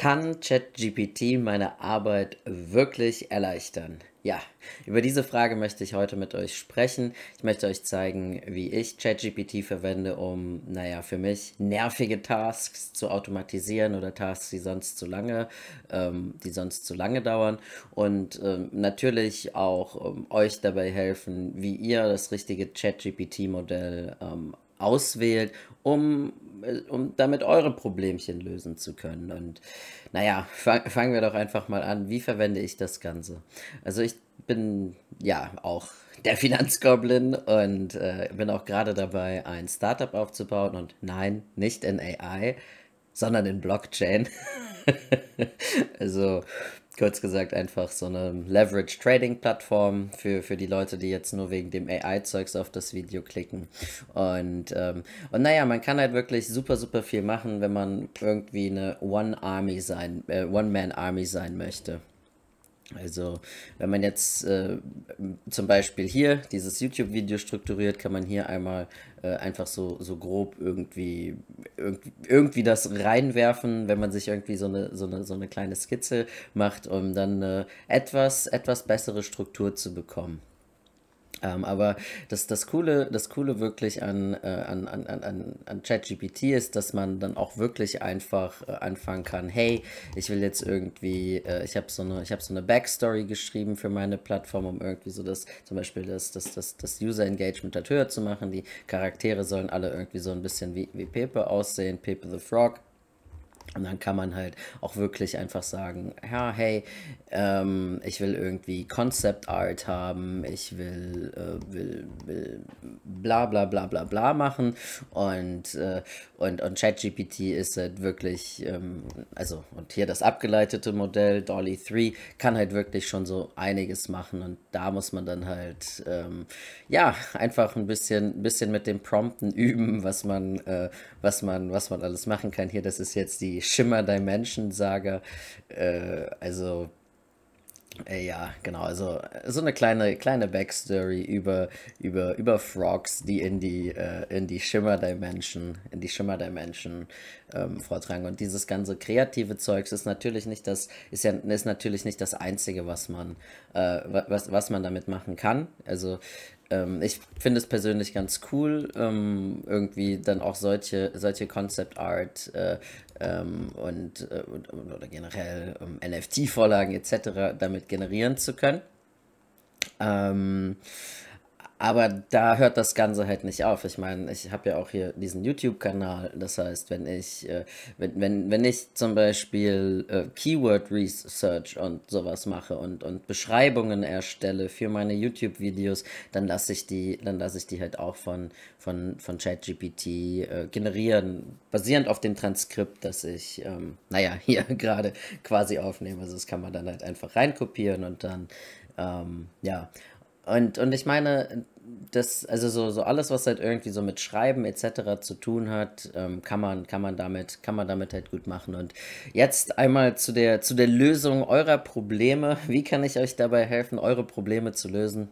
Kann ChatGPT meine Arbeit wirklich erleichtern? Ja, über diese Frage möchte ich heute mit euch sprechen. Ich möchte euch zeigen, wie ich ChatGPT verwende, um, naja, für mich nervige Tasks zu automatisieren oder Tasks, die sonst zu lange, ähm, die sonst zu lange dauern. Und ähm, natürlich auch ähm, euch dabei helfen, wie ihr das richtige ChatGPT-Modell ähm, auswählt, um, äh, um damit eure Problemchen lösen zu können. Und naja, fang, fangen wir doch einfach mal an. Wie verwende ich das Ganze? Also ich bin ja auch der Finanzgoblin und äh, bin auch gerade dabei, ein Startup aufzubauen. Und nein, nicht in AI, sondern in Blockchain. also kurz gesagt einfach so eine Leverage Trading Plattform für, für die Leute, die jetzt nur wegen dem AI-Zeugs auf das Video klicken. Und, ähm, und naja, man kann halt wirklich super, super viel machen, wenn man irgendwie eine One-Army sein, äh, One-Man-Army sein möchte. Also wenn man jetzt äh, zum Beispiel hier dieses YouTube-Video strukturiert, kann man hier einmal äh, einfach so, so grob irgendwie, irgendwie, irgendwie das reinwerfen, wenn man sich irgendwie so eine, so eine, so eine kleine Skizze macht, um dann eine äh, etwas, etwas bessere Struktur zu bekommen. Ähm, aber das, das, Coole, das Coole wirklich an, äh, an, an, an, ChatGPT ist, dass man dann auch wirklich einfach äh, anfangen kann, hey, ich will jetzt irgendwie, äh, ich habe so, eine, hab so eine Backstory geschrieben für meine Plattform, um irgendwie so das, zum Beispiel das, das, das, das User-Engagement halt höher zu machen. Die Charaktere sollen alle irgendwie so ein bisschen wie, wie Pepe aussehen, Pepe the Frog und dann kann man halt auch wirklich einfach sagen, ja, hey, ähm, ich will irgendwie Concept Art haben, ich will, äh, will, will bla bla bla bla bla machen. Und, äh, und, und ChatGPT ist halt wirklich, ähm, also, und hier das abgeleitete Modell, Dolly 3, kann halt wirklich schon so einiges machen. Und da muss man dann halt, ähm, ja, einfach ein bisschen, bisschen mit dem Prompten üben, was man, äh, was man, was man alles machen kann. Hier, das ist jetzt die die Shimmer Dimension Saga. Äh, also äh, ja, genau. Also so eine kleine kleine Backstory über über über Frogs, die in die äh, in die Shimmer Dimension in die Shimmer Dimension ähm, vortragen. Und dieses ganze kreative Zeugs ist natürlich nicht das ist ja ist natürlich nicht das einzige, was man äh, was was man damit machen kann. Also ähm, ich finde es persönlich ganz cool, ähm, irgendwie dann auch solche, solche Concept Art äh, ähm, und, äh, und, oder generell ähm, NFT-Vorlagen etc. damit generieren zu können. Ähm, aber da hört das Ganze halt nicht auf. Ich meine, ich habe ja auch hier diesen YouTube-Kanal. Das heißt, wenn ich, äh, wenn, wenn, wenn ich zum Beispiel äh, Keyword Research und sowas mache und, und Beschreibungen erstelle für meine YouTube-Videos, dann lasse ich die, dann lasse ich die halt auch von, von, von ChatGPT äh, generieren, basierend auf dem Transkript, das ich, ähm, naja, hier gerade quasi aufnehme. Also das kann man dann halt einfach reinkopieren und dann, ähm, ja. Und, und ich meine, das, also so, so alles, was halt irgendwie so mit Schreiben etc. zu tun hat, ähm, kann, man, kann, man damit, kann man damit halt gut machen. Und jetzt einmal zu der, zu der Lösung eurer Probleme. Wie kann ich euch dabei helfen, eure Probleme zu lösen?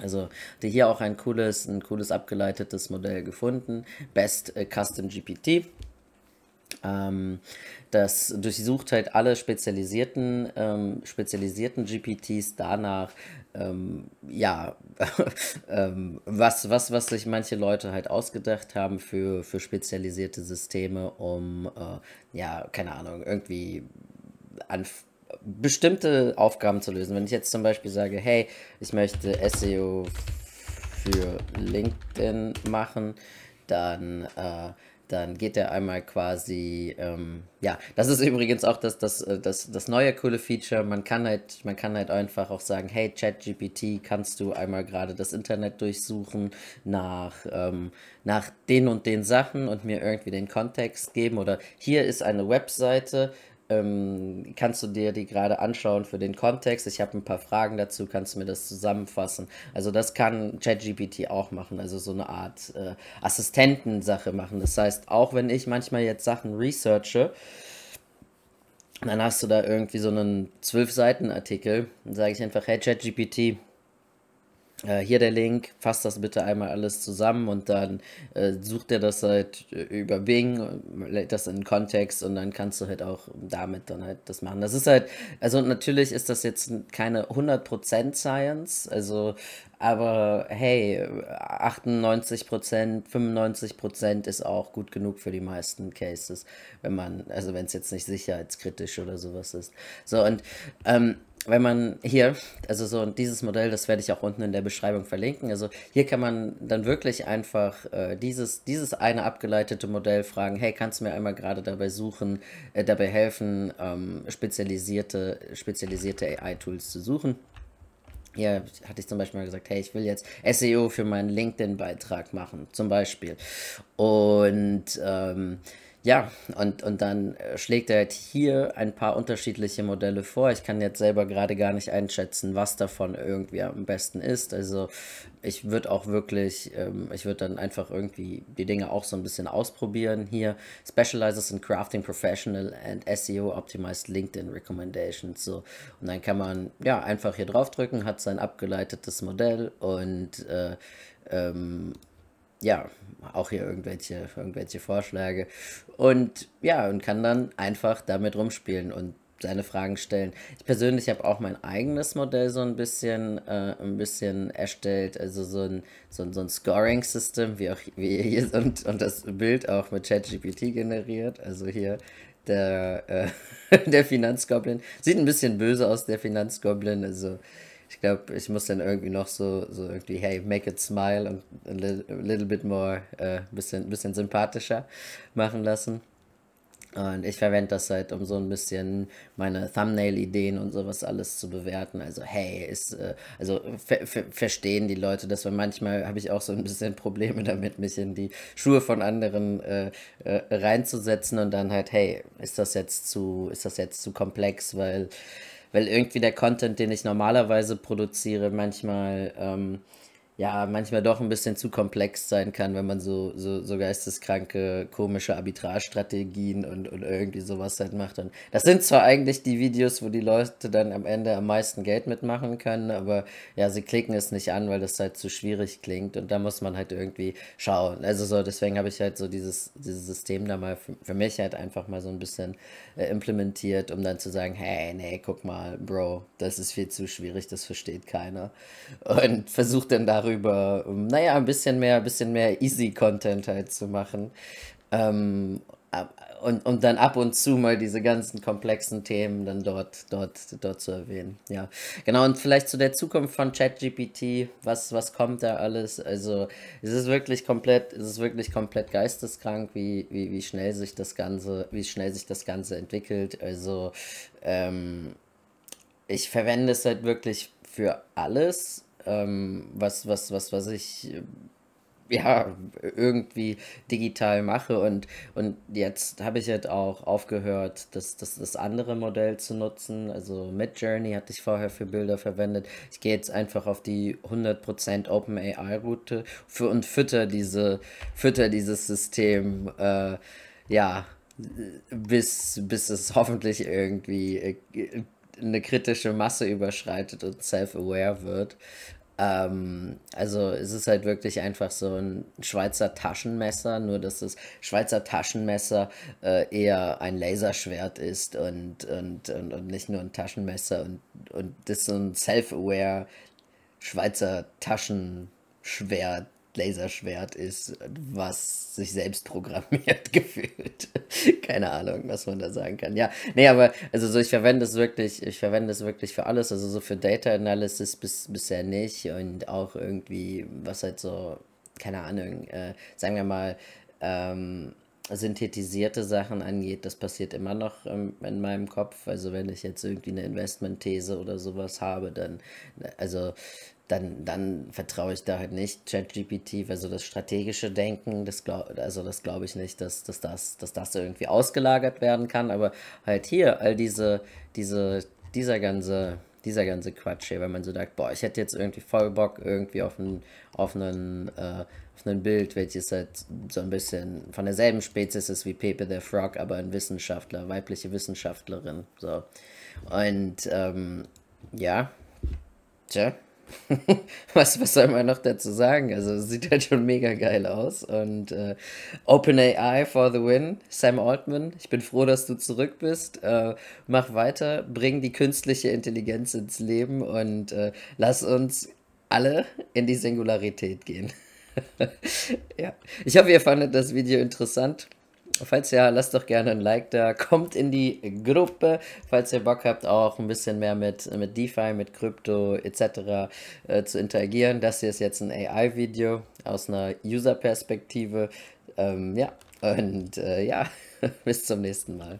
Also hatte hier auch ein cooles, ein cooles abgeleitetes Modell gefunden. Best äh, Custom GPT. Ähm, das durchsucht halt alle spezialisierten, ähm, spezialisierten GPTs danach, ähm, ja, ähm, was, was, was sich manche Leute halt ausgedacht haben für, für spezialisierte Systeme, um, äh, ja, keine Ahnung, irgendwie an bestimmte Aufgaben zu lösen. Wenn ich jetzt zum Beispiel sage, hey, ich möchte SEO für LinkedIn machen, dann äh, dann geht er einmal quasi, ähm, ja, das ist übrigens auch das, das, äh, das, das neue coole Feature. Man kann halt, man kann halt einfach auch sagen, hey ChatGPT, kannst du einmal gerade das Internet durchsuchen nach, ähm, nach den und den Sachen und mir irgendwie den Kontext geben? Oder hier ist eine Webseite, ähm, kannst du dir die gerade anschauen für den Kontext. Ich habe ein paar Fragen dazu, kannst du mir das zusammenfassen. Also das kann ChatGPT auch machen, also so eine Art äh, Assistentensache machen. Das heißt, auch wenn ich manchmal jetzt Sachen researche, dann hast du da irgendwie so einen 12-Seiten-Artikel, dann sage ich einfach, hey ChatGPT, äh, hier der Link, fasst das bitte einmal alles zusammen und dann äh, sucht er das halt äh, über Bing, lädt äh, das in den Kontext und dann kannst du halt auch damit dann halt das machen. Das ist halt, also natürlich ist das jetzt keine 100% Science, also aber hey, 98%, 95% ist auch gut genug für die meisten Cases, wenn man, also wenn es jetzt nicht sicherheitskritisch oder sowas ist. So und ähm, wenn man hier, also so dieses Modell, das werde ich auch unten in der Beschreibung verlinken. Also hier kann man dann wirklich einfach äh, dieses, dieses eine abgeleitete Modell fragen, hey, kannst du mir einmal gerade dabei suchen, äh, dabei helfen, ähm, spezialisierte, spezialisierte AI-Tools zu suchen? Hier hatte ich zum Beispiel mal gesagt, hey, ich will jetzt SEO für meinen LinkedIn-Beitrag machen, zum Beispiel. Und ähm, ja, und, und dann äh, schlägt er halt hier ein paar unterschiedliche Modelle vor. Ich kann jetzt selber gerade gar nicht einschätzen, was davon irgendwie am besten ist. Also ich würde auch wirklich, ähm, ich würde dann einfach irgendwie die Dinge auch so ein bisschen ausprobieren hier. Specializes in Crafting Professional and SEO Optimized LinkedIn Recommendations. So. Und dann kann man ja einfach hier draufdrücken, hat sein abgeleitetes Modell und äh, ähm, ja, auch hier irgendwelche, irgendwelche Vorschläge. Und ja, und kann dann einfach damit rumspielen und seine Fragen stellen. Ich persönlich habe auch mein eigenes Modell so ein bisschen, äh, ein bisschen erstellt, also so ein, so ein, so ein Scoring-System, wie auch wie hier und, und das Bild auch mit ChatGPT generiert. Also hier der, äh, der Finanzgoblin. Sieht ein bisschen böse aus, der Finanzgoblin. Also ich glaube, ich muss dann irgendwie noch so, so irgendwie, hey, make it smile und a little, a little bit more, äh, bisschen, bisschen sympathischer machen lassen. Und ich verwende das halt, um so ein bisschen meine Thumbnail-Ideen und sowas alles zu bewerten. Also, hey, ist, äh, also ver ver verstehen die Leute das, weil manchmal habe ich auch so ein bisschen Probleme damit, mich in die Schuhe von anderen äh, äh, reinzusetzen und dann halt, hey, ist das jetzt zu, ist das jetzt zu komplex, weil weil irgendwie der Content, den ich normalerweise produziere, manchmal ähm, ja manchmal doch ein bisschen zu komplex sein kann, wenn man so, so, so geisteskranke, komische Arbitrarstrategien und, und irgendwie sowas halt macht. Und das sind zwar eigentlich die Videos, wo die Leute dann am Ende am meisten Geld mitmachen können, aber ja, sie klicken es nicht an, weil das halt zu schwierig klingt und da muss man halt irgendwie schauen. Also so, deswegen habe ich halt so dieses, dieses System da mal für, für mich halt einfach mal so ein bisschen äh, implementiert, um dann zu sagen, hey, nee, guck mal, Bro, das ist viel zu schwierig, das versteht keiner. Und versucht dann darüber darüber, um, ähm, naja, ein bisschen mehr, ein bisschen mehr Easy-Content halt zu machen. Ähm, und, und dann ab und zu mal diese ganzen komplexen Themen dann dort, dort, dort zu erwähnen. Ja, genau. Und vielleicht zu der Zukunft von ChatGPT, was, was kommt da alles? Also, es ist wirklich komplett, es ist wirklich komplett geisteskrank, wie, wie, wie schnell sich das Ganze, wie schnell sich das Ganze entwickelt. Also, ähm, ich verwende es halt wirklich für alles ähm, was, was, was, was ich äh, ja, irgendwie digital mache. Und, und jetzt habe ich halt auch aufgehört, das, das, das andere Modell zu nutzen. Also Midjourney hatte ich vorher für Bilder verwendet. Ich gehe jetzt einfach auf die 100% OpenAI-Route und fütter, diese, fütter dieses System, äh, ja, bis, bis es hoffentlich irgendwie äh, eine kritische Masse überschreitet und self-aware wird. Ähm, also es ist halt wirklich einfach so ein Schweizer Taschenmesser, nur dass das Schweizer Taschenmesser äh, eher ein Laserschwert ist und, und, und, und nicht nur ein Taschenmesser und, und das ist so ein self-aware Schweizer Taschenschwert Laserschwert ist, was sich selbst programmiert gefühlt. Keine Ahnung, was man da sagen kann. Ja, nee, aber also so, ich verwende es wirklich, ich verwende es wirklich für alles, also so für Data Analysis bis, bisher nicht und auch irgendwie, was halt so, keine Ahnung, äh, sagen wir mal, ähm, synthetisierte Sachen angeht, das passiert immer noch ähm, in meinem Kopf. Also wenn ich jetzt irgendwie eine Investmentthese oder sowas habe, dann, also dann, dann vertraue ich da halt nicht ChatGPT, weil so das strategische Denken, das glaub, also das glaube ich nicht, dass, dass, das, dass das irgendwie ausgelagert werden kann, aber halt hier all diese, diese, dieser ganze, dieser ganze Quatsch hier, wenn man so sagt, boah, ich hätte jetzt irgendwie voll Bock irgendwie auf einen, auf einen, äh, auf ein Bild, welches halt so ein bisschen von derselben Spezies ist wie Pepe the Frog, aber ein Wissenschaftler, weibliche Wissenschaftlerin, so. Und, ähm, ja, tja, was, was soll man noch dazu sagen? Also es sieht halt schon mega geil aus. Und äh, OpenAI for the win, Sam Altman, ich bin froh, dass du zurück bist. Äh, mach weiter, bring die künstliche Intelligenz ins Leben und äh, lass uns alle in die Singularität gehen. ja. Ich hoffe, ihr fandet das Video interessant. Falls ja, lasst doch gerne ein Like da, kommt in die Gruppe, falls ihr Bock habt, auch ein bisschen mehr mit, mit DeFi, mit Krypto etc. Äh, zu interagieren. Das hier ist jetzt ein AI-Video aus einer User-Perspektive. Ähm, ja, und äh, ja, bis zum nächsten Mal.